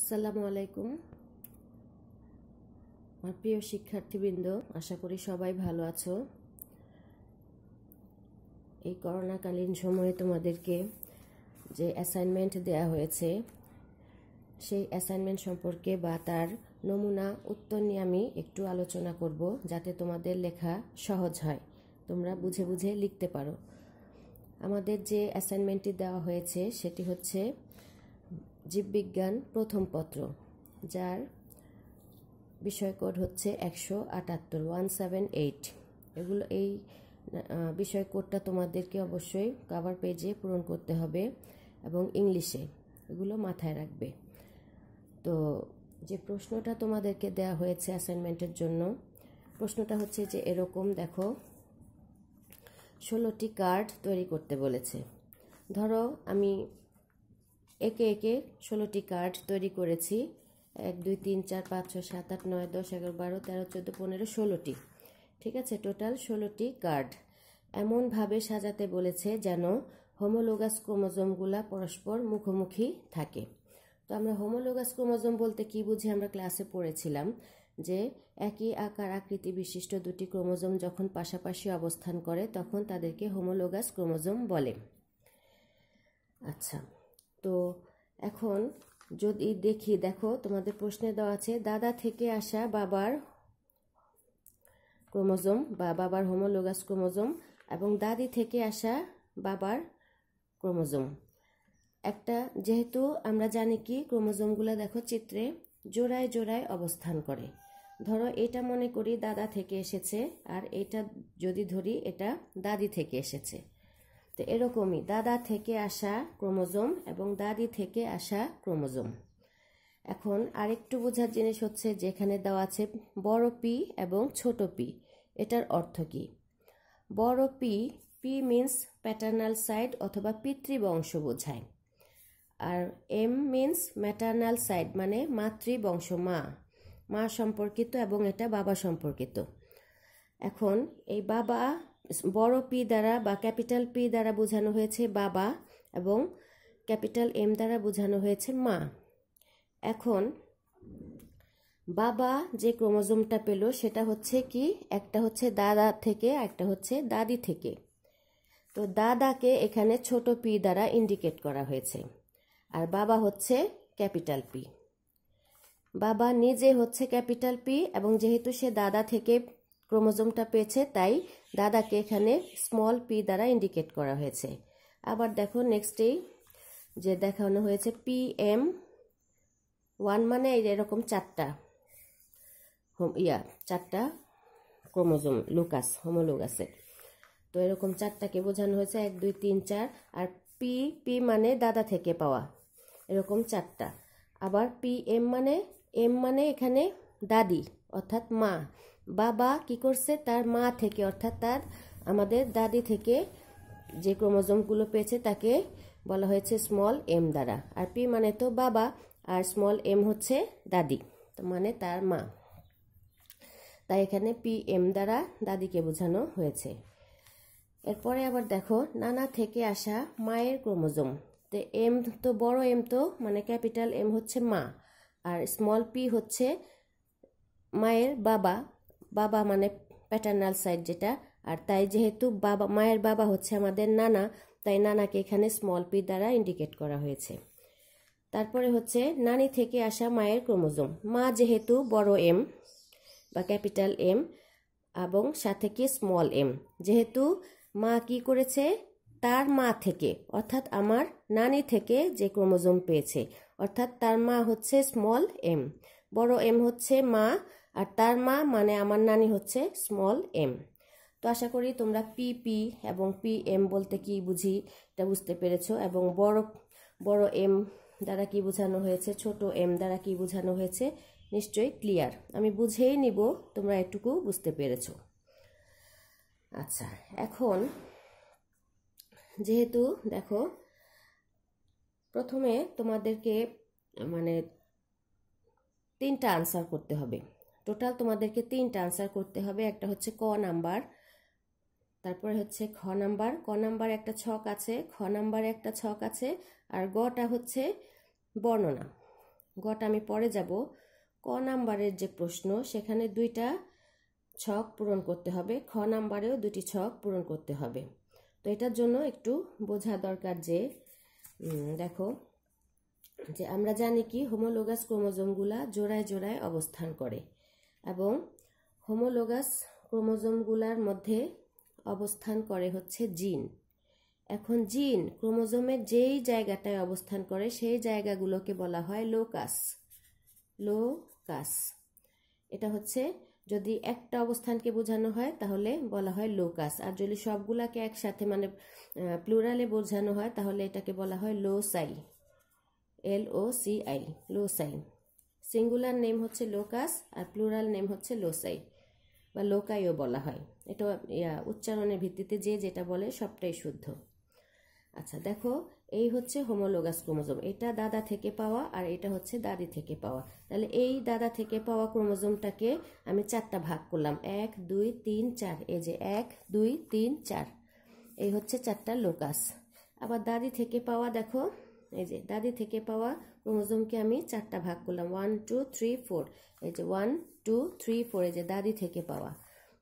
আসসালামু আলাইকুম আমার প্রিয় শিক্ষার্থীবৃন্দ আশা করি সবাই ভালো আছো এই করোনাকালীন সময়ে তোমাদেরকে যে অ্যাসাইনমেন্ট দেয়া হয়েছে সেই অ্যাসাইনমেন্ট সম্পর্কে বা তার নমুনা উত্তর নিয়ে আমি একটু আলোচনা করব যাতে তোমাদের লেখা সহজ হয় তোমরা বুঝে বুঝে লিখতে পারো আমাদের যে অ্যাসাইনমেন্টটি দেওয়া হয়েছে সেটি হচ্ছে জীববিজ্ঞান প্রথম পত্র যার বিষয়কোড হচ্ছে একশো আটাত্তর ওয়ান সেভেন এইট এগুলো এই বিষয় কোডটা তোমাদেরকে অবশ্যই কাভার পেজে পূরণ করতে হবে এবং ইংলিশে এগুলো মাথায় রাখবে তো যে প্রশ্নটা তোমাদেরকে দেয়া হয়েছে অ্যাসাইনমেন্টের জন্য প্রশ্নটা হচ্ছে যে এরকম দেখো ষোলোটি কার্ড তৈরি করতে বলেছে ধরো আমি একে একে ষোলোটি কার্ড তৈরি করেছি এক দুই তিন চার পাঁচ ছয় সাত আট নয় দশ এগারো বারো তেরো চোদ্দো পনেরো ষোলোটি ঠিক আছে টোটাল ষোলোটি কার্ড এমনভাবে সাজাতে বলেছে যেন হোমোলোগাস ক্রোমোজোমগুলা পরস্পর মুখোমুখি থাকে তো আমরা হোমোলোগাস ক্রোমোজোম বলতে কি বুঝি আমরা ক্লাসে পড়েছিলাম যে একই আকার আকৃতি বিশিষ্ট দুটি ক্রোমোজোম যখন পাশাপাশি অবস্থান করে তখন তাদেরকে হোমোলোগাস ক্রোমোজোম বলে আচ্ছা তো এখন যদি দেখি দেখো তোমাদের প্রশ্নে দেওয়া আছে দাদা থেকে আসা বাবার ক্রোমোজোম বা বাবার হোমোলোগাস ক্রোমোজোম এবং দাদি থেকে আসা বাবার ক্রোমোজোম একটা যেহেতু আমরা জানি কি ক্রোমোজোমগুলো দেখো চিত্রে জোড়ায় জোড়ায় অবস্থান করে ধরো এটা মনে করি দাদা থেকে এসেছে আর এটা যদি ধরি এটা দাদি থেকে এসেছে তো এরকমই দাদা থেকে আসা ক্রোমোজোম এবং দাদি থেকে আসা ক্রোমোজোম এখন আরেকটু বোঝার জিনিস হচ্ছে যেখানে দেওয়া আছে বড় পি এবং ছোট পি এটার অর্থ কি বড় P P means paternal side অথবা পিতৃবংশ বোঝায় আর এম মিন্স ম্যাটার্নাল সাইড মানে মাতৃবংশ মা মা সম্পর্কিত এবং এটা বাবা সম্পর্কিত এখন এই বাবা বড় পি দ্বারা বা ক্যাপিটাল পি দ্বারা বোঝানো হয়েছে বাবা এবং ক্যাপিটাল এম দ্বারা বোঝানো হয়েছে মা এখন বাবা যে ক্রোমোজোমটা পেল সেটা হচ্ছে কি একটা হচ্ছে দাদা থেকে একটা হচ্ছে দাদি থেকে তো দাদাকে এখানে ছোট পি দ্বারা ইন্ডিকেট করা হয়েছে আর বাবা হচ্ছে ক্যাপিটাল পি বাবা নিজে হচ্ছে ক্যাপিটাল পি এবং যেহেতু সে দাদা থেকে ক্রোমোজোমটা পেয়েছে তাই দাদাকে এখানে স্মল পি দ্বারা ইন্ডিকেট করা হয়েছে আবার দেখো নেক্সটেই যে দেখানো হয়েছে পি এম ওয়ান মানে এরকম চারটা ইয়া চারটা ক্রোমোজোম লুকাস আছে তো এরকম চারটাকে বোঝানো হয়েছে এক দুই তিন চার আর পি পি মানে দাদা থেকে পাওয়া এরকম চারটা আবার পি এম মানে এম মানে এখানে দাদি অর্থাৎ মা বাবা কি করছে তার মা থেকে অর্থাৎ তার আমাদের দাদি থেকে যে ক্রোমোজোমগুলো পেয়েছে তাকে বলা হয়েছে স্মল এম দ্বারা আর পি মানে তো বাবা আর স্মল এম হচ্ছে দাদি তো মানে তার মা তাই এখানে পি এম দ্বারা দাদিকে বোঝানো হয়েছে এরপরে আবার দেখো নানা থেকে আসা মায়ের ক্রোমোজোম তো এম তো বড় এম তো মানে ক্যাপিটাল এম হচ্ছে মা আর স্মল পি হচ্ছে মায়ের বাবা বাবা মানে প্যাটার্নাল সাইড যেটা আর তাই যেহেতু বাবা মায়ের বাবা হচ্ছে আমাদের নানা তাই নানাকে এখানে স্মল পি দ্বারা ইন্ডিকেট করা হয়েছে তারপরে হচ্ছে নানি থেকে আসা মায়ের ক্রোমোজোম মা যেহেতু বড় এম বা ক্যাপিটাল এম এবং সাথে কি স্মল এম যেহেতু মা কি করেছে তার মা থেকে অর্থাৎ আমার নানি থেকে যে ক্রোমোজোম পেয়েছে অর্থাৎ তার মা হচ্ছে স্মল এম বড় এম হচ্ছে মা আর তার মা মানে আমার নানি হচ্ছে স্মল এম তো আশা করি তোমরা পি পি এবং পি এম বলতে কি বুঝি এটা বুঝতে পেরেছ এবং বড় বড় এম দ্বারা কি বোঝানো হয়েছে ছোট এম দ্বারা কি বোঝানো হয়েছে নিশ্চয়ই ক্লিয়ার আমি বুঝেই নিব তোমরা এটুকু বুঝতে পেরেছ আচ্ছা এখন যেহেতু দেখো প্রথমে তোমাদেরকে মানে তিনটা আনসার করতে হবে টোটাল তোমাদেরকে তিনটা আনসার করতে হবে একটা হচ্ছে ক নাম্বার তারপরে হচ্ছে খ নাম্বার ক নাম্বার একটা ছক আছে খ নাম্বার একটা ছক আছে আর গটা হচ্ছে বর্ণনা গটা আমি পরে যাব ক নাম্বারের যে প্রশ্ন সেখানে দুইটা ছক পূরণ করতে হবে খ নাম্বারেও দুটি ছক পূরণ করতে হবে তো এটার জন্য একটু বোঝা দরকার যে দেখো যে আমরা জানি কি হোমোলোগাস ক্রোমোজোমগুলা জোড়ায় জোড়ায় অবস্থান করে এবং হোমোলোগাস ক্রোমোজোমগুলার মধ্যে অবস্থান করে হচ্ছে জিন এখন জিন ক্রোমোজোমের যেই জায়গাটায় অবস্থান করে সেই জায়গাগুলোকে বলা হয় লোকাস লোকাস এটা হচ্ছে যদি একটা অবস্থানকে বোঝানো হয় তাহলে বলা হয় লোকাস আর যদি সবগুলাকে একসাথে মানে প্লুরালে বোঝানো হয় তাহলে এটাকে বলা হয় loci L O C I loci singular name হচ্ছে লোকাস আর প্লুরাল নেম হচ্ছে লোসাই বা লোকাইও বলা হয় এটা উচ্চারণের ভিত্তিতে যে যেটা বলে সবটাই শুদ্ধ আচ্ছা দেখো এই হচ্ছে হোমোলোগাস ক্রোমোজোম এটা দাদা থেকে পাওয়া আর এটা হচ্ছে দাদি থেকে পাওয়া তাহলে এই দাদা থেকে পাওয়া ক্রোমোজোমটাকে আমি চারটা ভাগ করলাম এক দুই তিন চার এই যে এক দুই তিন চার এই হচ্ছে চারটা লোকাস আবার দাদি থেকে পাওয়া দেখো এই যে দাদি থেকে পাওয়া ক্রোমোজোমকে আমি চারটা ভাগ করলাম ওয়ান টু থ্রি ফোর এই যে ওয়ান টু থ্রি ফোর এই যে দাদি থেকে পাওয়া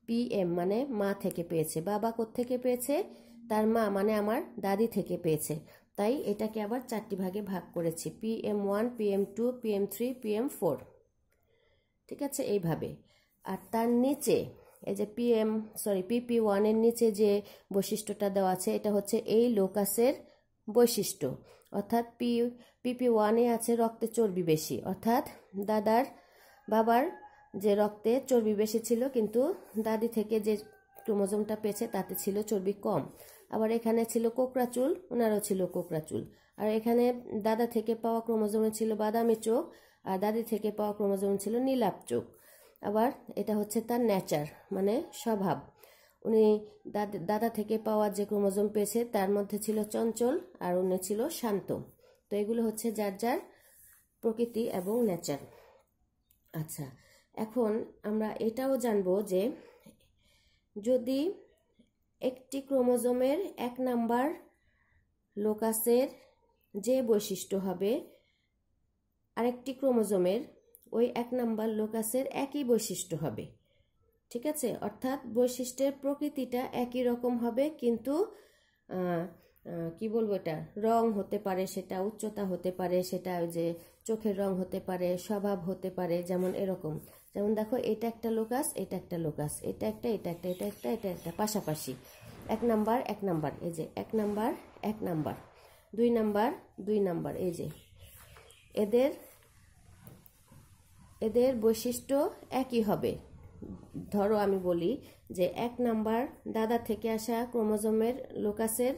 পিএম মানে মা থেকে পেয়েছে বাবা থেকে পেয়েছে তার মা মানে আমার দাদি থেকে পেয়েছে তাই এটাকে আবার চারটি ভাগে ভাগ করেছি PM one PM two PM three PM four ঠিক আছে এইভাবে আর তার নিচে এই যে পিএম সরি পিপি ওয়ানের নিচে যে বৈশিষ্ট্যটা দেওয়া আছে এটা হচ্ছে এই লোকাসের বৈশিষ্ট্য অর্থাৎ পি পিপি ওয়ানে আছে রক্তে চর্বি বেশি অর্থাৎ দাদার বাবার যে রক্তে চর্বি বেশি ছিল কিন্তু দাদি থেকে যে ক্রোমোজোমটা পেয়েছে তাতে ছিল চর্বি কম আবার এখানে ছিল কোকরা চুল ওনারও ছিল কোকরা চুল আর এখানে দাদা থেকে পাওয়া ক্রোমোজোম ছিল বাদামি চোখ আর দাদি থেকে পাওয়া ক্রোমোজোম ছিল নীলাপ চোখ আবার এটা হচ্ছে তার নেচার মানে স্বভাব উনি দাদা থেকে পাওয়া যে ক্রোমোজোম পেয়েছে তার মধ্যে ছিল চঞ্চল আর উনি ছিল শান্ত তো এগুলো হচ্ছে যার যার প্রকৃতি এবং নেচার আচ্ছা এখন আমরা এটাও জানবো যে যদি একটি ক্রোমোজোমের এক নাম্বার লোকাসের যে বৈশিষ্ট্য হবে আরেকটি ক্রোমোজোমের ওই এক নাম্বার লোকাসের একই বৈশিষ্ট্য হবে ঠিক আছে অর্থাৎ বৈশিষ্ট্যের প্রকৃতিটা একই রকম হবে কিন্তু কি বলবো এটা রং হতে পারে সেটা উচ্চতা হতে পারে সেটা ওই যে চোখের রং হতে পারে স্বভাব হতে পারে যেমন এরকম যেমন দেখো এটা একটা লোকাস এটা একটা লোকাস এটা একটা এটা একটা এটা একটা এটা একটা পাশাপাশি এক নাম্বার এক নাম্বার এই যে এক নাম্বার এক নাম্বার দুই নাম্বার দুই নাম্বার এই যে এদের এদের বৈশিষ্ট্য একই হবে ধরো আমি বলি যে এক নাম্বার দাদা থেকে আসা ক্রোমোজোমের লোকাসের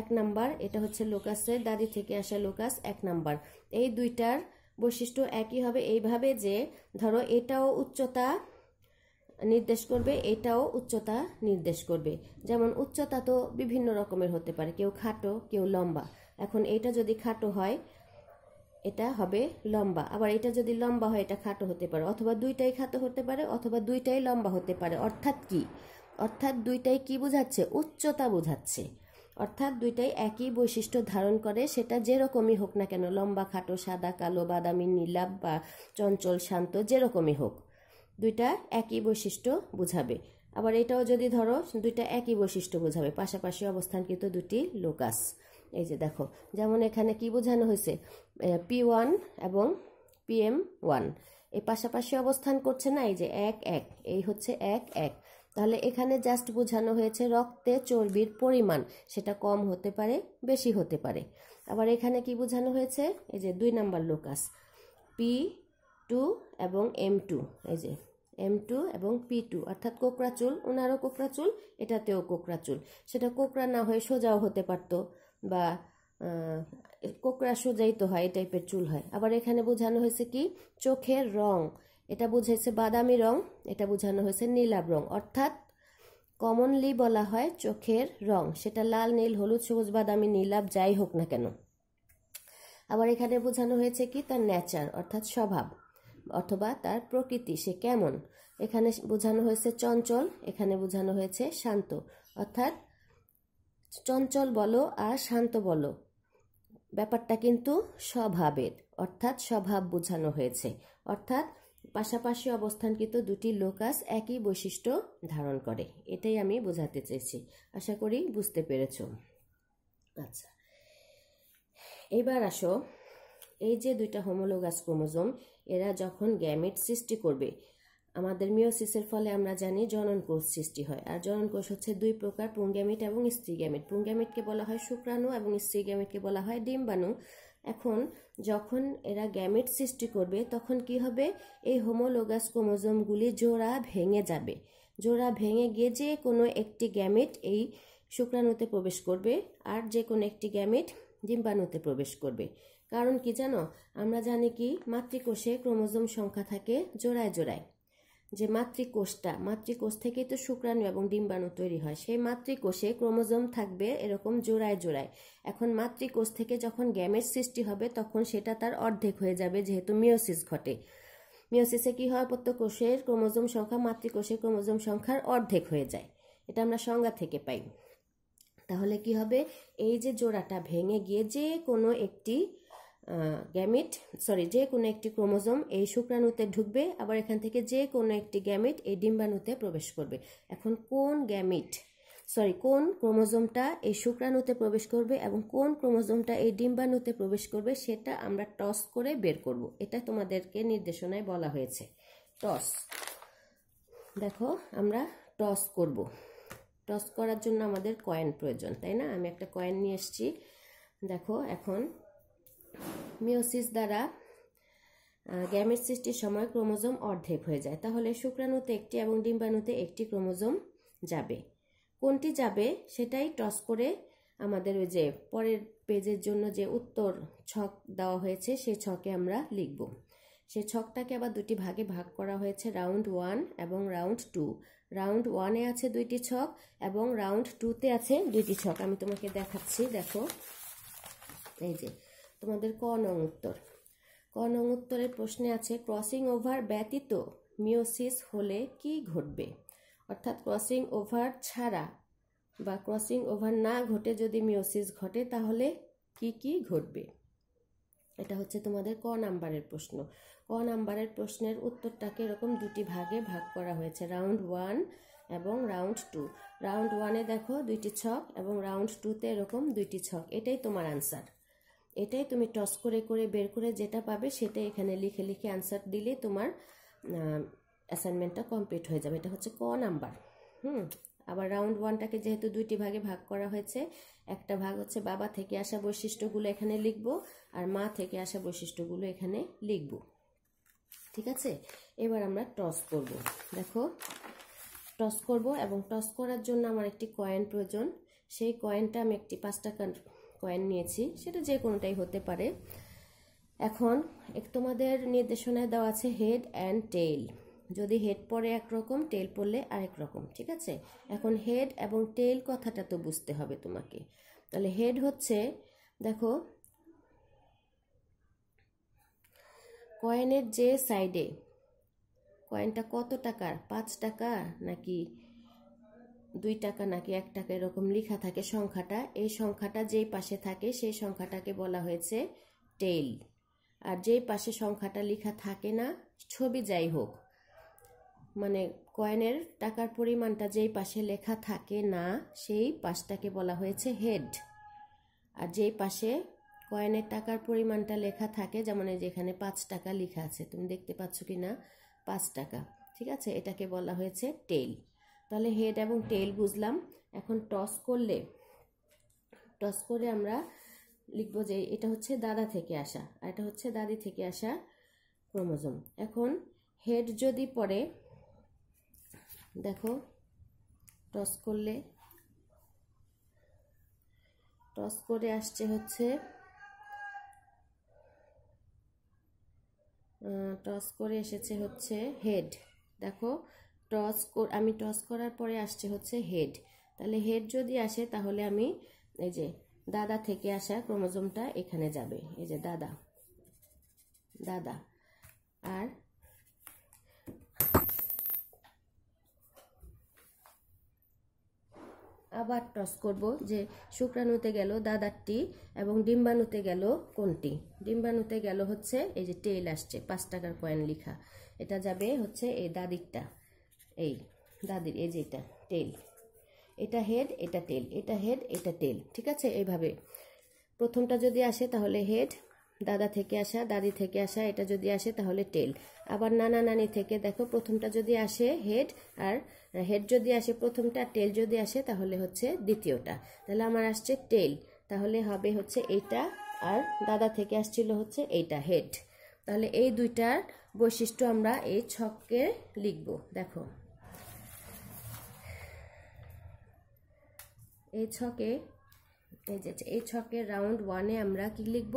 এক নাম্বার এটা হচ্ছে লোকাসের দাদি থেকে আসা লোকাস এক নাম্বার এই দুইটার বৈশিষ্ট্য একই হবে এইভাবে যে ধরো এটাও উচ্চতা নির্দেশ করবে এটাও উচ্চতা নির্দেশ করবে যেমন উচ্চতা তো বিভিন্ন রকমের হতে পারে কেউ খাটো কেউ লম্বা এখন এটা যদি খাটো হয় এটা হবে লম্বা আবার এটা যদি লম্বা হয় এটা খাটো হতে পারে অথবা দুইটাই খাটো হতে পারে অথবা দুইটাই লম্বা হতে পারে অর্থাৎ কি অর্থাৎ দুইটাই কি বোঝাচ্ছে উচ্চতা বোঝাচ্ছে অর্থাৎ দুইটাই একই বৈশিষ্ট্য ধারণ করে সেটা যেরকমই হোক না কেন লম্বা খাটো সাদা কালো বাদামি নীলাভ বা চঞ্চল শান্ত যেরকমই হোক দুইটা একই বৈশিষ্ট্য বোঝাবে আবার এটাও যদি ধরো দুইটা একই বৈশিষ্ট্য বোঝাবে পাশাপাশি অবস্থানকৃত দুটি লোকাস এই যে দেখো যেমন এখানে কি বোঝানো হয়েছে পি ওয়ান এবং পিএম ওয়ান এই পাশাপাশি অবস্থান করছে না এই যে এক এক এই হচ্ছে এক এক তাহলে এখানে জাস্ট বোঝানো হয়েছে রক্তে চর্বির পরিমাণ সেটা কম হতে পারে বেশি হতে পারে আবার এখানে কি বোঝানো হয়েছে এই যে দুই নাম্বার লোকাস পি টু এবং এম টু এই যে এম টু এবং পি টু অর্থাৎ কোকরাচুল ওনারও কোকরাচুল এটাতেও কোকরাচুল সেটা কোকরা না হয়ে সোজাও হতে পারতো বা কোকড়া তো হয় এই টাইপের চুল হয় আবার এখানে বোঝানো হয়েছে কি চোখের রং এটা বুঝেছে বাদামি রং এটা বোঝানো হয়েছে নীলাভ রং অর্থাৎ কমনলি বলা হয় চোখের রং সেটা লাল নীল হলুদ সবুজ বাদামি নীলাভ যাই হোক না কেন আবার এখানে বোঝানো হয়েছে কি তার নেচার অর্থাৎ স্বভাব অথবা তার প্রকৃতি সে কেমন এখানে বোঝানো হয়েছে চঞ্চল এখানে বোঝানো হয়েছে শান্ত অর্থাৎ চঞ্চল বলো আর শান্ত বলো ব্যাপারটা কিন্তু স্বভাবের অর্থাৎ স্বভাব বোঝানো হয়েছে অর্থাৎ পাশাপাশি অবস্থানকৃত দুটি লোকাস একই বৈশিষ্ট্য ধারণ করে এটাই আমি বোঝাতে চেয়েছি আশা করি বুঝতে পেরেছ আচ্ছা এবার আসো এই যে দুইটা হোমোলোগাস ক্রোমোজোম এরা যখন গ্যামেট সৃষ্টি করবে আমাদের মিওসিসের ফলে আমরা জানি জনন কোষ সৃষ্টি হয় আর জনন কোষ হচ্ছে দুই প্রকার পুঙ্গ্যামিট এবং স্ত্রীগ্যামিট পুঙ্গ্যামিটকে বলা হয় শুক্রাণু এবং স্ত্রীগ্যামিটকে বলা হয় ডিম্বাণু এখন যখন এরা গ্যামিট সৃষ্টি করবে তখন কি হবে এই হোমোলোগাস ক্রোমোজোমগুলি জোড়া ভেঙে যাবে জোড়া ভেঙে গিয়ে যে কোনো একটি গ্যামিট এই শুক্রাণুতে প্রবেশ করবে আর যে কোনো একটি গ্যামিট ডিম্বাণুতে প্রবেশ করবে কারণ কি জানো আমরা জানি কি মাতৃকোষে ক্রোমোজোম সংখ্যা থাকে জোড়ায় জোড়ায় যে মাতৃকোষটা মাতৃকোষ থেকেই তো শুক্রাণু এবং ডিম্বাণু তৈরি হয় সেই মাতৃকোষে ক্রোমোজোম থাকবে এরকম জোড়ায় জোড়ায় এখন মাতৃকোষ থেকে যখন গ্যামের সৃষ্টি হবে তখন সেটা তার অর্ধেক হয়ে যাবে যেহেতু মিওসিস ঘটে মিওসিসে কি হয় প্রত্যকোষের ক্রোমোজোম সংখ্যা মাতৃকোষের ক্রোমোজোম সংখ্যার অর্ধেক হয়ে যায় এটা আমরা সংজ্ঞা থেকে পাই তাহলে কি হবে এই যে জোড়াটা ভেঙে গিয়ে যে কোনো একটি গ্যামিট সরি যে কোনো একটি ক্রোমোজোম এই শুক্রাণুতে ঢুকবে আবার এখান থেকে যে কোনো একটি গ্যামিট এই ডিম্বাণুতে প্রবেশ করবে এখন কোন গ্যামিট সরি কোন ক্রোমোজোমটা এই শুক্রাণুতে প্রবেশ করবে এবং কোন ক্রোমোজোমটা এই ডিম্বাণুতে প্রবেশ করবে সেটা আমরা টস করে বের করব এটা তোমাদেরকে নির্দেশনায় বলা হয়েছে টস দেখো আমরা টস করব টস করার জন্য আমাদের কয়েন প্রয়োজন তাই না আমি একটা কয়েন নিয়ে এসেছি দেখো এখন মিওসিস দ্বারা গ্যামের সৃষ্টির সময় ক্রোমোজোম অর্ধেক হয়ে যায় তাহলে শুক্রাণুতে একটি এবং ডিম্বাণুতে একটি ক্রোমোজোম যাবে কোনটি যাবে সেটাই টস করে আমাদের ওই যে পরের পেজের জন্য যে উত্তর ছক দেওয়া হয়েছে সেই ছকে আমরা লিখব সে ছকটাকে আবার দুটি ভাগে ভাগ করা হয়েছে রাউন্ড ওয়ান এবং রাউন্ড টু রাউন্ড ওয়ানে আছে দুইটি ছক এবং রাউন্ড টুতে আছে দুইটি ছক আমি তোমাকে দেখাচ্ছি দেখো এই যে তোমাদের ক নং উত্তর ক নং উত্তরের প্রশ্নে আছে ক্রসিং ওভার ব্যতীত মিওসিস হলে কি ঘটবে অর্থাৎ ক্রসিং ওভার ছাড়া বা ক্রসিং ওভার না ঘটে যদি মিওসিস ঘটে তাহলে কি কি ঘটবে এটা হচ্ছে তোমাদের ক নাম্বারের প্রশ্ন ক নাম্বারের প্রশ্নের উত্তরটাকে এরকম দুটি ভাগে ভাগ করা হয়েছে রাউন্ড ওয়ান এবং রাউন্ড টু রাউন্ড ওয়ানে দেখো দুইটি ছক এবং রাউন্ড টুতে এরকম দুইটি ছক এটাই তোমার আনসার এটাই তুমি টস করে করে বের করে যেটা পাবে সেটা এখানে লিখে লিখে অ্যান্সার দিলে তোমার অ্যাসাইনমেন্টটা কমপ্লিট হয়ে যাবে এটা হচ্ছে ক নাম্বার হুম আবার রাউন্ড ওয়ানটাকে যেহেতু দুইটি ভাগে ভাগ করা হয়েছে একটা ভাগ হচ্ছে বাবা থেকে আসা বৈশিষ্ট্যগুলো এখানে লিখব আর মা থেকে আসা বৈশিষ্ট্যগুলো এখানে লিখব ঠিক আছে এবার আমরা টস করব দেখো টস করব এবং টস করার জন্য আমার একটি কয়েন প্রয়োজন সেই কয়েনটা আমি একটি পাঁচ টাকার কয়েন নিয়েছি সেটা যে কোনোটাই হতে পারে এখন এক তোমাদের নির্দেশনায় দেওয়া আছে হেড অ্যান্ড টেইল যদি হেড পরে একরকম টেল পরলে আরেক রকম ঠিক আছে এখন হেড এবং টেল কথাটা তো বুঝতে হবে তোমাকে তাহলে হেড হচ্ছে দেখো কয়েনের যে সাইডে কয়েনটা কত টাকার পাঁচ টাকা নাকি দুই টাকা নাকি এক টাকা এরকম লেখা থাকে সংখ্যাটা এই সংখ্যাটা যেই পাশে থাকে সেই সংখ্যাটাকে বলা হয়েছে টেইল আর যেই পাশে সংখ্যাটা লেখা থাকে না ছবি যাই হোক মানে কয়েনের টাকার পরিমাণটা যেই পাশে লেখা থাকে না সেই পাশটাকে বলা হয়েছে হেড আর যেই পাশে কয়েনের টাকার পরিমাণটা লেখা থাকে যেমন এই যেখানে পাঁচ টাকা লেখা আছে তুমি দেখতে পাচ্ছ কি না পাঁচ টাকা ঠিক আছে এটাকে বলা হয়েছে টেইল তাহলে হেড এবং টেল বুঝলাম এখন টস করলে টস করে আমরা লিখব যে এটা হচ্ছে দাদা থেকে আসা আর এটা হচ্ছে দাদি থেকে আসা ক্রোমোজম এখন হেড যদি পড়ে দেখো টস করলে টস করে আসছে হচ্ছে টস করে এসেছে হচ্ছে হেড দেখো টস আমি টস করার পরে আসছে হচ্ছে হেড তাহলে হেড যদি আসে তাহলে আমি এই যে দাদা থেকে আসা ক্রোমোজোমটা এখানে যাবে এই যে দাদা দাদা আর আবার টস করব যে শুক্রাণুতে গেল দাদারটি এবং ডিম্বাণুতে গেল কোনটি ডিম্বাণুতে গেল হচ্ছে এই যে টেল আসছে পাঁচ টাকার কয়েন লিখা এটা যাবে হচ্ছে এই দাদিরটা এই দাদির এই যে এটা টেল এটা হেড এটা টেল এটা হেড এটা টেল ঠিক আছে এইভাবে প্রথমটা যদি আসে তাহলে হেড দাদা থেকে আসা দাদি থেকে আসা এটা যদি আসে তাহলে টেল আবার নানা নানি থেকে দেখো প্রথমটা যদি আসে হেড আর হেড যদি আসে প্রথমটা টেল যদি আসে তাহলে হচ্ছে দ্বিতীয়টা তাহলে আমার আসছে টেল তাহলে হবে হচ্ছে এইটা আর দাদা থেকে আসছিল হচ্ছে এইটা হেড তাহলে এই দুইটার বৈশিষ্ট্য আমরা এই ছককে লিখব দেখো এই ছকে এই যে এই ছকের রাউন্ড ওয়ানে আমরা কি লিখব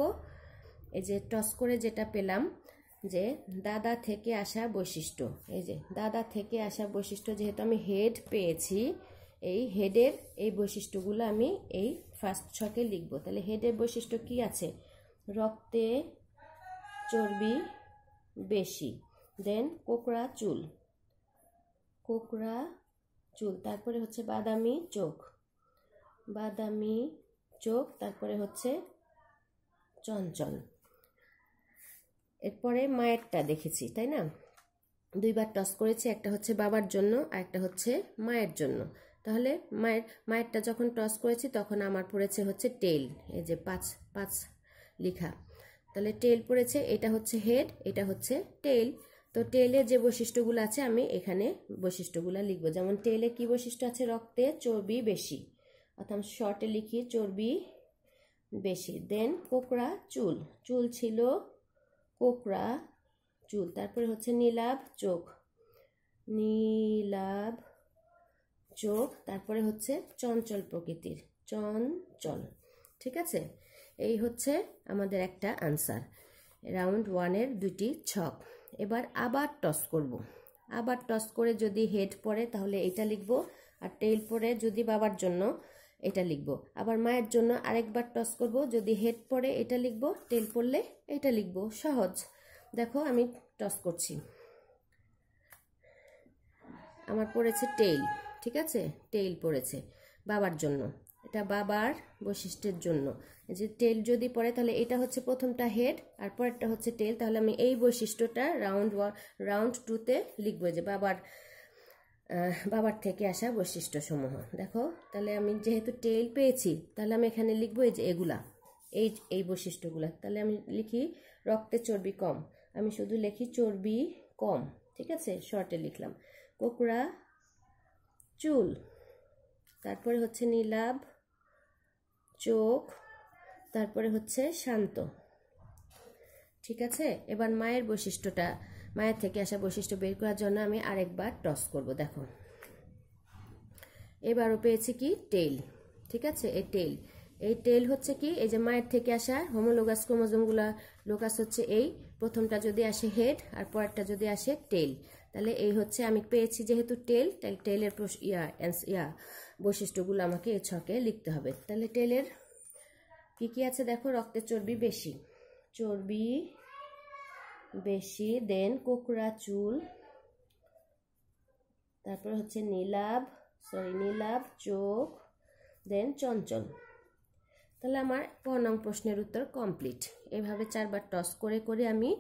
এই যে টস করে যেটা পেলাম যে দাদা থেকে আসা বৈশিষ্ট্য এই যে দাদা থেকে আসা বৈশিষ্ট্য যেহেতু আমি হেড পেয়েছি এই হেডের এই বৈশিষ্ট্যগুলো আমি এই ফার্স্ট ছকে লিখব তাহলে হেডের বৈশিষ্ট্য কি আছে রক্তে চর্বি বেশি দেন কোকড়া চুল কোকড়া চুল তারপরে হচ্ছে বাদামি চোখ বাদামি চোখ তারপরে হচ্ছে চঞ্চল এরপরে মায়েরটা দেখেছি তাই না দুইবার টস করেছি একটা হচ্ছে বাবার জন্য আর একটা হচ্ছে মায়ের জন্য তাহলে মায়ের মায়েরটা যখন টস করেছি তখন আমার পড়েছে হচ্ছে টেল এই যে পাঁচ পাঁচ লিখা তাহলে টেল পড়েছে এটা হচ্ছে হেড এটা হচ্ছে টেল তো টেলে যে বৈশিষ্ট্যগুলো আছে আমি এখানে বৈশিষ্ট্যগুলো লিখবো যেমন টেলে কি বৈশিষ্ট্য আছে রক্তে চর্বি বেশি অর্থাৎ শর্টে লিখি চর্বি বেশি দেন কোকড়া চুল চুল ছিল কোকড়া চুল তারপরে হচ্ছে নীলাভ চোখ নীলাভ চোখ তারপরে হচ্ছে চঞ্চল প্রকৃতির চঞ্চল ঠিক আছে এই হচ্ছে আমাদের একটা আনসার রাউন্ড ওয়ানের দুটি ছক এবার আবার টস করব। আবার টস করে যদি হেড পড়ে তাহলে এটা লিখব আর টেল পরে যদি বাবার জন্য এটা লিখব আবার মায়ের জন্য আরেকবার টস করব যদি হেড পড়ে এটা লিখব টেল পড়লে এটা লিখব সহজ দেখো আমি টস করছি আমার পড়েছে টেইল ঠিক আছে টেইল পড়েছে বাবার জন্য এটা বাবার বৈশিষ্ট্যের জন্য যে টেল যদি পড়ে তাহলে এটা হচ্ছে প্রথমটা হেড আর পরেরটা হচ্ছে টেল তাহলে আমি এই বৈশিষ্ট্যটা রাউন্ড রাউন্ড টুতে লিখবো যে বাবার বাবার থেকে আসা বৈশিষ্ট্য সমূহ দেখো তাহলে আমি যেহেতু টেইল পেয়েছি তাহলে আমি এখানে লিখবো এই যে এগুলা এই এই বৈশিষ্ট্যগুলা তাহলে আমি লিখি রক্তে চর্বি কম আমি শুধু লিখি চর্বি কম ঠিক আছে শর্টে লিখলাম কোকড়া চুল তারপরে হচ্ছে নীলাভ চোখ তারপরে হচ্ছে শান্ত ঠিক আছে এবার মায়ের বৈশিষ্ট্যটা মায়ের থেকে আসা বৈশিষ্ট্য বের করার জন্য আমি আরেকবার টস করব দেখো এবারও পেয়েছি কি টেল ঠিক আছে এই টেল এই টেল হচ্ছে কি এই যে মায়ের থেকে আসা হোমোলোগাস ক্রোমোজোমগুলা লোকাস হচ্ছে এই প্রথমটা যদি আসে হেড আর পরেরটা যদি আসে টেল তাহলে এই হচ্ছে আমি পেয়েছি যেহেতু টেল তাহলে টেলের ইয়া ইয়া বৈশিষ্ট্যগুলো আমাকে এ ছকে লিখতে হবে তাহলে টেলের কি কি আছে দেখো রক্তের চর্বি বেশি চর্বি বেশি দেন কোকড়া চুল তারপর হচ্ছে নীলাভ সরি নীলাভ চোখ দেন চঞ্চল তাহলে আমার ক নং প্রশ্নের উত্তর কমপ্লিট এভাবে চারবার টস করে করে আমি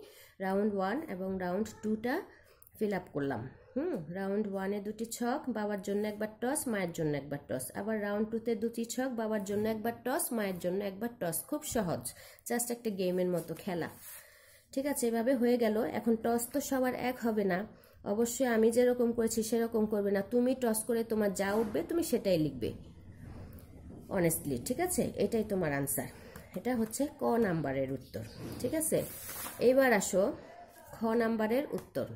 রাউন্ড ওয়ান এবং রাউন্ড টুটা ফিল আপ করলাম হুম রাউন্ড ওয়ানে দুটি ছক বাবার জন্য একবার টস মায়ের জন্য একবার টস আবার রাউন্ড টুতে দুটি ছক বাবার জন্য একবার টস মায়ের জন্য একবার টস খুব সহজ জাস্ট একটা গেমের মতো খেলা ঠিক আছে এভাবে হয়ে গেল এখন টস তো সবার এক হবে না অবশ্যই আমি যেরকম করেছি সেরকম করবে না তুমি টস করে তোমার যা উঠবে তুমি সেটাই লিখবে অনেস্টলি ঠিক আছে এটাই তোমার আনসার এটা হচ্ছে ক নাম্বারের উত্তর ঠিক আছে এবার আসো খ নাম্বারের উত্তর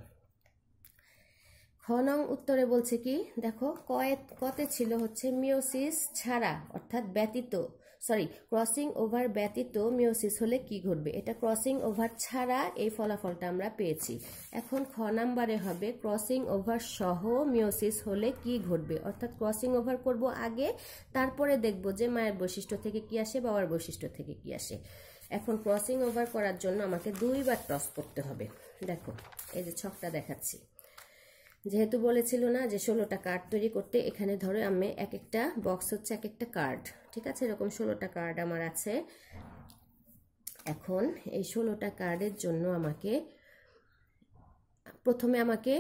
খ নং উত্তরে বলছে কি দেখো কয়ে কতে ছিল হচ্ছে মিওসিস ছাড়া অর্থাৎ ব্যতীত সরি ক্রসিং ওভার ব্যতীত মিওসিস হলে কি ঘটবে এটা ক্রসিং ওভার ছাড়া এই ফলাফলটা আমরা পেয়েছি এখন খ নাম্বারে হবে ক্রসিং ওভার সহ মিওসিস হলে কি ঘটবে অর্থাৎ ক্রসিং ওভার করব আগে তারপরে দেখব যে মায়ের বৈশিষ্ট্য থেকে কি আসে বাবার বৈশিষ্ট্য থেকে কি আসে এখন ক্রসিং ওভার করার জন্য আমাকে দুইবার ক্রস করতে হবে দেখো এই যে ছকটা দেখাচ্ছি যেহেতু বলেছিল না যে ষোলোটা কার্ড তৈরি করতে এখানে ধরো আমি এক একটা বক্স হচ্ছে এক একটা কার্ড ঠিক আছে এরকম ষোলোটা কার্ড আমার আছে এখন এই ষোলোটা কার্ডের জন্য আমাকে প্রথমে আমাকে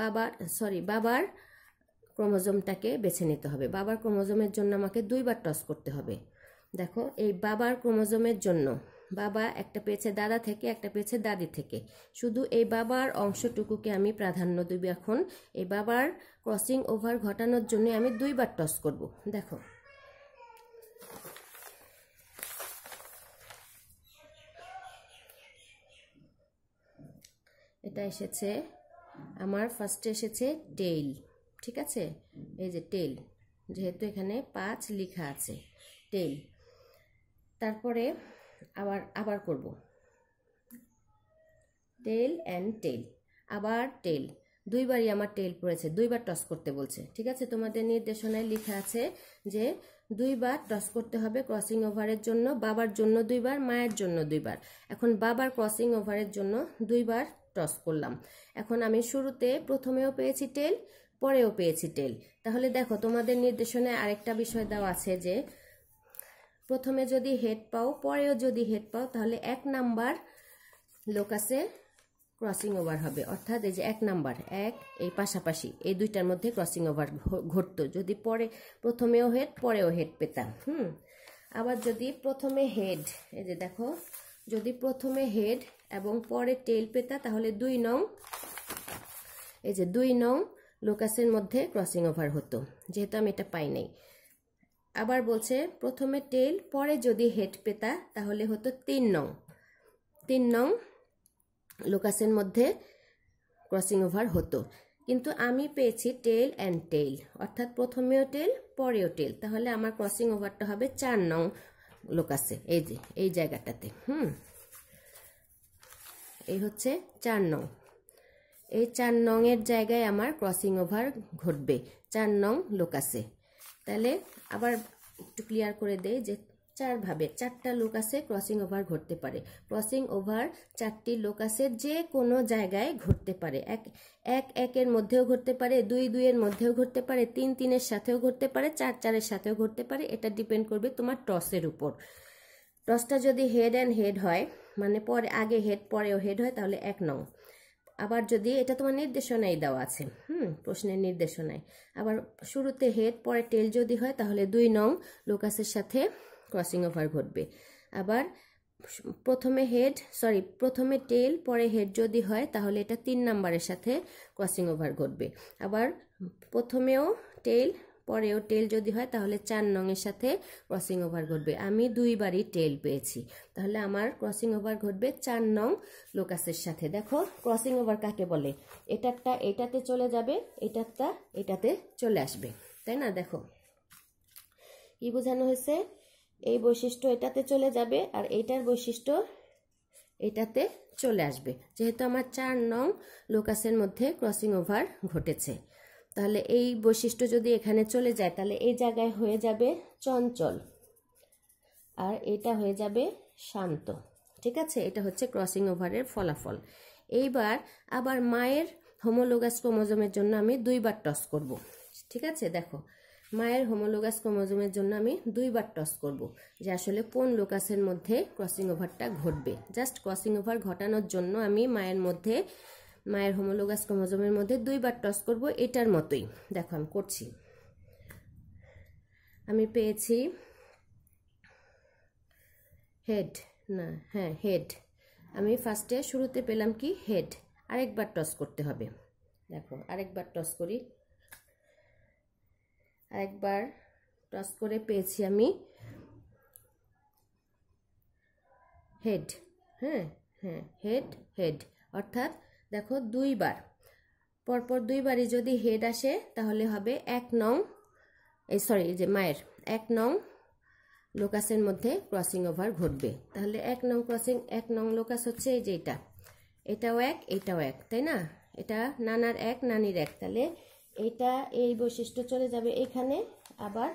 বাবার সরি বাবার ক্রোমোজোমটাকে বেছে নিতে হবে বাবার ক্রোমোজোমের জন্য আমাকে দুইবার টস করতে হবে দেখো এই বাবার ক্রোমোজোমের জন্য বাবা একটা পেয়েছে দাদা থেকে একটা পেয়েছে দাদি থেকে শুধু এই বাবার অংশটুকুকে আমি প্রাধান্য দেব এখন এই বাবার ক্রসিং ওভার ঘটানোর জন্য আমি দুইবার টস করব দেখো এটা এসেছে আমার ফার্স্টে এসেছে টেইল ঠিক আছে এই যে টেল যেহেতু এখানে পাঁচ লিখা আছে টেল তারপরে আবার আবার করব টেল অ্যান্ড টেল আবার টেল দুইবারই আমার টেল পড়েছে দুইবার টস করতে বলছে ঠিক আছে তোমাদের নির্দেশনায় লিখা আছে যে দুইবার টস করতে হবে ক্রসিং ওভারের জন্য বাবার জন্য দুইবার মায়ের জন্য দুইবার এখন বাবার ক্রসিং ওভারের জন্য দুইবার ক্রস করলাম এখন আমি শুরুতে প্রথমেও পেয়েছি টেল পরেও পেয়েছি টেল তাহলে দেখো তোমাদের নির্দেশনে আরেকটা বিষয় দেওয়া আছে যে প্রথমে যদি হেড পাও পরেও যদি হেড পাও তাহলে এক নাম্বার লোকাসে ক্রসিং ওভার হবে অর্থাৎ এই যে এক নাম্বার এক এই পাশাপাশি এই দুইটার মধ্যে ক্রসিং ওভার ঘটতো যদি পরে প্রথমেও হেড পরেও হেড পেতাম হুম আবার যদি প্রথমে হেড এই যে দেখো যদি প্রথমে হেড এবং পরে টেল পেতা তাহলে দুই নং এই যে দুই নং লোকাসের মধ্যে ক্রসিং ওভার হতো যেহেতু আমি এটা পাই নাই আবার বলছে প্রথমে টেল পরে যদি হেড পেতা তাহলে হতো তিন নং তিন নং লোকাসের মধ্যে ক্রসিং ওভার হতো কিন্তু আমি পেয়েছি টেল অ্যান্ড টেল অর্থাৎ প্রথমেও টেল পরেও টেল তাহলে আমার ক্রসিং ওভারটা হবে চার নং লোকাসে এই যে এই জায়গাটাতে হুম এই হচ্ছে চার নং এই চার নংয়ের জায়গায় আমার ক্রসিং ওভার ঘটবে চার নং লোকাসে তাহলে আবার একটু ক্লিয়ার করে দেয় যে চারভাবে চারটা লোকাসে ক্রসিং ওভার ঘটতে পারে ক্রসিং ওভার চারটি লোকাসে যে কোনো জায়গায় ঘটতে পারে এক এক একের মধ্যেও ঘটতে পারে দুই দুইয়ের মধ্যেও ঘটতে পারে তিন তিনের সাথেও ঘটতে পারে চার চারের সাথেও ঘটতে পারে এটা ডিপেন্ড করবে তোমার টসের উপর টসটা যদি হেড অ্যান্ড হেড হয় মানে পরে আগে হেড পরেও হেড হয় তাহলে এক নং আবার যদি এটা তোমার নির্দেশনায় দেওয়া আছে হুম প্রশ্নের নির্দেশনায় আবার শুরুতে হেড পরে টেল যদি হয় তাহলে দুই নং লোকাসের সাথে ক্রসিং ওভার ঘটবে আবার প্রথমে হেড সরি প্রথমে টেল পরে হেড যদি হয় তাহলে এটা তিন নাম্বারের সাথে ক্রসিং ওভার ঘটবে আবার প্রথমেও টেল পরেও টেল যদি হয় তাহলে চার নংয়ের সাথে ক্রসিং ওভার ঘটবে আমি দুইবারই টেল পেয়েছি তাহলে আমার ক্রসিং ওভার ঘটবে চার নং লোকাসের সাথে দেখো ক্রসিং ওভার কাকে বলে এটারটা এটাতে চলে যাবে এটারটা এটাতে চলে আসবে তাই না দেখো কি বোঝানো হয়েছে এই বৈশিষ্ট্য এটাতে চলে যাবে আর এইটার বৈশিষ্ট্য এটাতে চলে আসবে যেহেতু আমার চার নং লোকাসের মধ্যে ক্রসিং ওভার ঘটেছে তাহলে এই বৈশিষ্ট্য যদি এখানে চলে যায় তাহলে এই জায়গায় হয়ে যাবে চঞ্চল আর এটা হয়ে যাবে শান্ত ঠিক আছে এটা হচ্ছে ক্রসিং ওভারের ফলাফল এইবার আবার মায়ের হোমোলোগাস ক্রোমোজমের জন্য আমি দুইবার টস করব ঠিক আছে দেখো মায়ের হোমোলোগাস ক্রোমোজমের জন্য আমি দুইবার টস করব যে আসলে কোন লোকাসের মধ্যে ক্রসিং ওভারটা ঘটবে জাস্ট ক্রসিং ওভার ঘটানোর জন্য আমি মায়ের মধ্যে মায়ের হোমোলোগাস ক্রোমোজোমের মধ্যে দুইবার টস করব এটার মতোই দেখো আমি করছি আমি পেয়েছি হেড না হ্যাঁ হেড আমি ফার্স্টে শুরুতে পেলাম কি হেড আরেকবার টস করতে হবে দেখো আরেকবার টস করি আরেকবার টস করে পেয়েছি আমি হেড হ্যাঁ হ্যাঁ হেড হেড অর্থাৎ দেখো দুইবার পরপর দুইবারই যদি হেড আসে তাহলে হবে এক নং এই সরি যে মায়ের এক নং লোকাসের মধ্যে ক্রসিং ওভার ঘটবে তাহলে এক নং ক্রসিং এক নং লোকাস হচ্ছে এই যে এটা এটাও এক এটাও এক তাই না এটা নানার এক নানির এক তাহলে এটা এই বৈশিষ্ট্য চলে যাবে এখানে আবার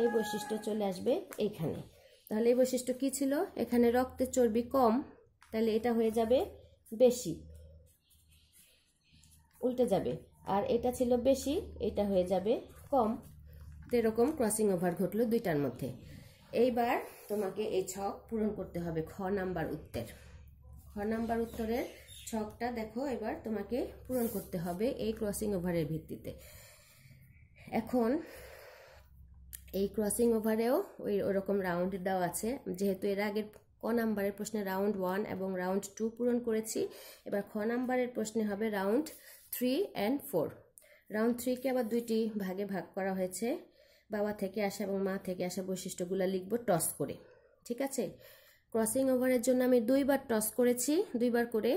এই বৈশিষ্ট্য চলে আসবে এইখানে তাহলে এই বৈশিষ্ট্য কি ছিল এখানে রক্তের চর্বি কম তাহলে এটা হয়ে যাবে বেশি উল্টে যাবে আর এটা ছিল বেশি এটা হয়ে যাবে কম এরকম ক্রসিং ওভার ঘটলো দুইটার মধ্যে এইবার তোমাকে এই ছক পূরণ করতে হবে খ নাম্বার উত্তর খ নাম্বার উত্তরের ছকটা দেখো এবার তোমাকে পূরণ করতে হবে এই ক্রসিং ওভারের ভিত্তিতে এখন এই ক্রসিং ওভারেও ওই ওরকম রাউন্ড দেওয়া আছে যেহেতু এর আগের ক নাম্বারের প্রশ্নে রাউন্ড ওয়ান এবং রাউন্ড টু পূরণ করেছি এবার খ নাম্বারের প্রশ্নে হবে round three and four round থ্রিকে আবার দুইটি ভাগে ভাগ করা হয়েছে বাবা থেকে আসা এবং মা থেকে আসা বৈশিষ্ট্যগুলো লিখব টস করে ঠিক আছে ক্রসিং ওভারের জন্য আমি দুইবার টস করেছি দুইবার করে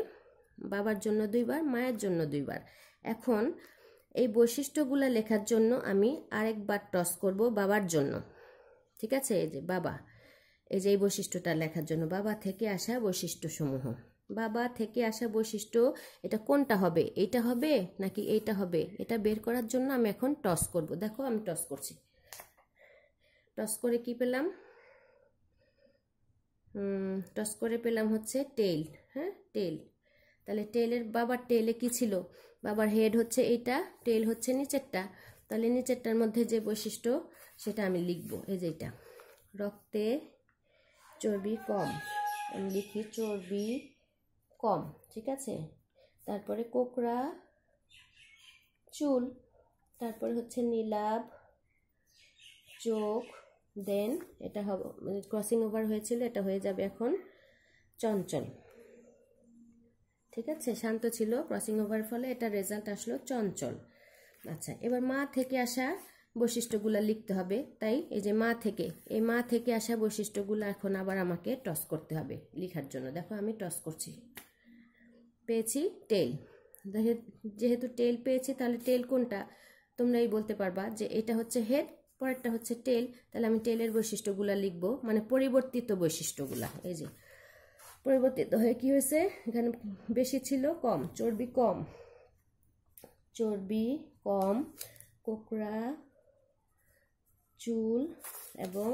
বাবার জন্য দুইবার মায়ের জন্য দুইবার এখন এই বৈশিষ্ট্যগুলো লেখার জন্য আমি আরেকবার টস করব বাবার জন্য ঠিক আছে এই যে বাবা এই যে এই বৈশিষ্ট্যটা লেখার জন্য বাবা থেকে আসা বৈশিষ্ট্যসমূহ বাবা থেকে আসা বৈশিষ্ট্য এটা কোনটা হবে এইটা হবে নাকি এইটা হবে এটা বের করার জন্য আমি এখন টস করব দেখো আমি টস করছি টস করে কি পেলাম টস করে পেলাম হচ্ছে টেল হ্যাঁ টেল তাহলে টেলের বাবার টেলে কি ছিল বাবার হেড হচ্ছে এইটা টেল হচ্ছে নিচেরটা তাহলে নিচেরটার মধ্যে যে বৈশিষ্ট্য সেটা আমি লিখব এই যে এটা রক্তে চর্বি কম আমি লিখি চর্বি কম ঠিক আছে তারপরে কোকড়া চুল তারপরে হচ্ছে নীলাভ চোখ দেন এটা মানে ক্রসিং ওভার হয়েছিল এটা হয়ে যাবে এখন চঞ্চল ঠিক আছে শান্ত ছিল ক্রসিং ওভার ফলে এটা রেজাল্ট আসলো চঞ্চল আচ্ছা এবার মা থেকে আসা বৈশিষ্ট্যগুলো লিখতে হবে তাই এই যে মা থেকে এই মা থেকে আসা বৈশিষ্ট্যগুলো এখন আবার আমাকে টস করতে হবে লিখার জন্য দেখো আমি টস করছি পেয়েছি টেল যেহেতু টেল পেয়েছি তাহলে টেল কোনটা তোমরা এই বলতে পারবা যে এটা হচ্ছে হেড পরেরটা হচ্ছে টেল তাহলে আমি টেলের বৈশিষ্ট্যগুলো লিখবো মানে পরিবর্তিত বৈশিষ্ট্যগুলো এই যে পরিবর্তিত হয়ে কি হয়েছে এখানে বেশি ছিল কম চর্বি কম চর্বি কম কোকড়া চুল এবং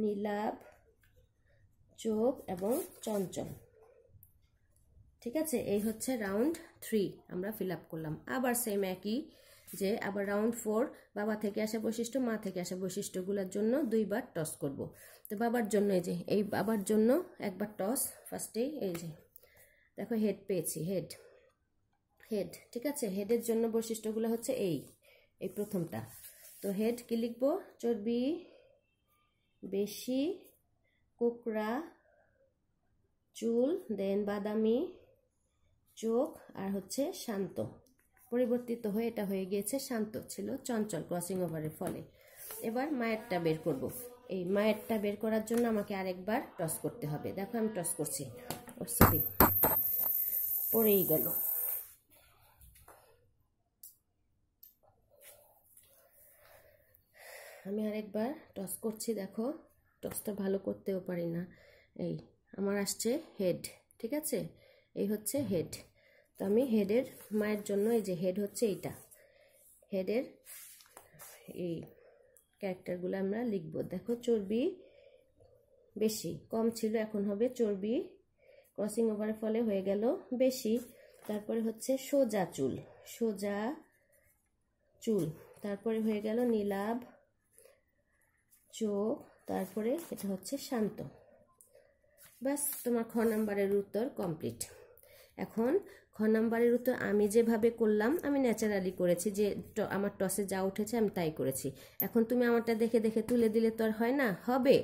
নীলাভ চোখ এবং চঞ্চল ঠিক আছে এই হচ্ছে রাউন্ড থ্রি আমরা ফিল করলাম আবার সেম একই যে আবার রাউন্ড ফোর বাবা থেকে আসা বৈশিষ্ট্য মা থেকে আসা বৈশিষ্ট্যগুলোর জন্য দুইবার টস করব তো বাবার জন্য এই যে এই বাবার জন্য একবার টস ফার্স্টেই এই যে দেখো হেড পেয়েছি হেড হেড ঠিক আছে হেডের জন্য বৈশিষ্ট্যগুলো হচ্ছে এই এই প্রথমটা তো হেড কি লিখবো চর্বি বেশি কোকড়া চুল দেন বাদামি চোখ আর হচ্ছে শান্ত পরিবর্তিত হয়ে এটা হয়ে গিয়েছে শান্ত ছিল চঞ্চল ক্রসিং ওভারের ফলে এবার মায়েরটা বের করব। এই মায়েরটা বের করার জন্য আমাকে আরেকবার টস করতে হবে দেখো আমি টস করছি সরি পড়েই গেল আমি আরেকবার টস করছি দেখো টসটা ভালো করতেও পারি না এই আমার আসছে হেড ঠিক আছে এই হচ্ছে হেড তো আমি হেডের মায়ের জন্য এই যে হেড হচ্ছে এইটা হেডের এই ক্যারেক্টারগুলো আমরা লিখব দেখো চর্বি বেশি কম ছিল এখন হবে চর্বি ক্রসিং ওভারের ফলে হয়ে গেল বেশি তারপরে হচ্ছে সোজা চুল সোজা চুল তারপরে হয়ে গেল নীলাভ চোখ তারপরে এটা হচ্ছে শান্ত ব্যাস তোমার খ নাম্বারের উত্তর কমপ্লিট এখন খ নাম্বারের উত্তর আমি যেভাবে করলাম আমি ন্যাচারালি করেছি যে আমার টসে যা উঠেছে আমি তাই করেছি এখন তুমি আমারটা দেখে দেখে তুলে দিলে তো আর হয় না হবে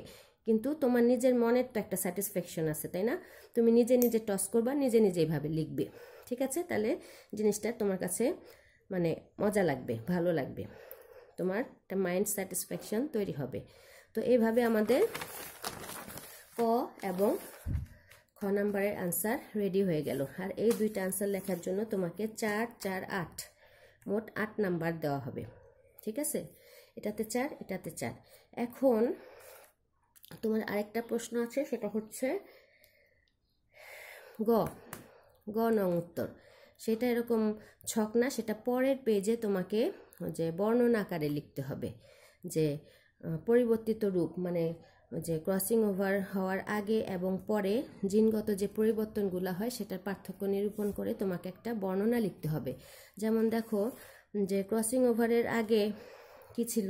কিন্তু তোমার নিজের মনের তো একটা স্যাটিসফ্যাকশন আছে তাই না তুমি নিজে নিজে টস করবা নিজে নিজেইভাবে লিখবে ঠিক আছে তাহলে জিনিসটা তোমার কাছে মানে মজা লাগবে ভালো লাগবে তোমার একটা মাইন্ড স্যাটিসফ্যাকশন তৈরি হবে তো এইভাবে আমাদের ক এবং খ নাম্বারের আনসার রেডি হয়ে গেল আর এই দুইটা আনসার লেখার জন্য তোমাকে চার চার আট মোট আট নাম্বার দেওয়া হবে ঠিক আছে এটাতে চার এটাতে চার এখন তোমার আরেকটা প্রশ্ন আছে সেটা হচ্ছে গ গ নং উত্তর সেটা এরকম ছক না সেটা পরের পেজে তোমাকে যে বর্ণনা আকারে লিখতে হবে যে পরিবর্তিত রূপ মানে যে ক্রসিং ওভার হওয়ার আগে এবং পরে জিনগত যে পরিবর্তনগুলো হয় সেটার পার্থক্য নিরূপণ করে তোমাকে একটা বর্ণনা লিখতে হবে যেমন দেখো যে ক্রসিং ওভারের আগে কি ছিল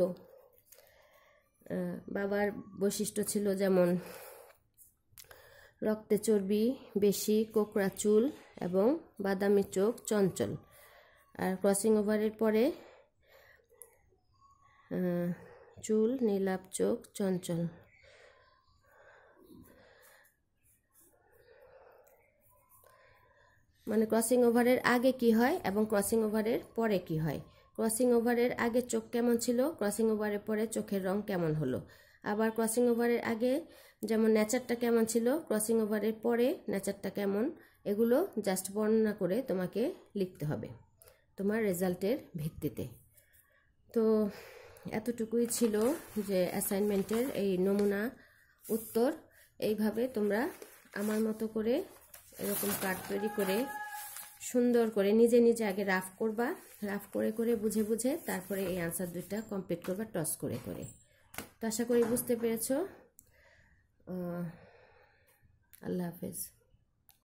বাবার বৈশিষ্ট্য ছিল যেমন রক্তে চর্বি বেশি কোকড়া চুল এবং বাদামি চোখ চঞ্চল আর ক্রসিং ওভারের পরে চুল নীলাপ চোখ চঞ্চল মানে ক্রসিং ওভারের আগে কি হয় এবং ক্রসিং ওভারের পরে কি হয় ক্রসিং ওভারের আগে চোখ কেমন ছিল ক্রসিং ওভারের পরে চোখের রং কেমন হলো আবার ক্রসিং ওভারের আগে যেমন নেচারটা কেমন ছিল ক্রসিং ওভারের পরে নেচারটা কেমন এগুলো জাস্ট বর্ণনা করে তোমাকে লিখতে হবে তোমার রেজাল্টের ভিত্তিতে তো এতটুকুই ছিল যে অ্যাসাইনমেন্টের এই নমুনা উত্তর এইভাবে তোমরা আমার মতো করে এরকম কার্ড তৈরি করে সুন্দর করে নিজে নিজে আগে রাফ করবা রাফ করে করে বুঝে বুঝে তারপরে এই আনসার দুইটা কমপ্লিট করবা টস করে করে তো আশা করি বুঝতে পেরেছ আল্লাহ হাফেজ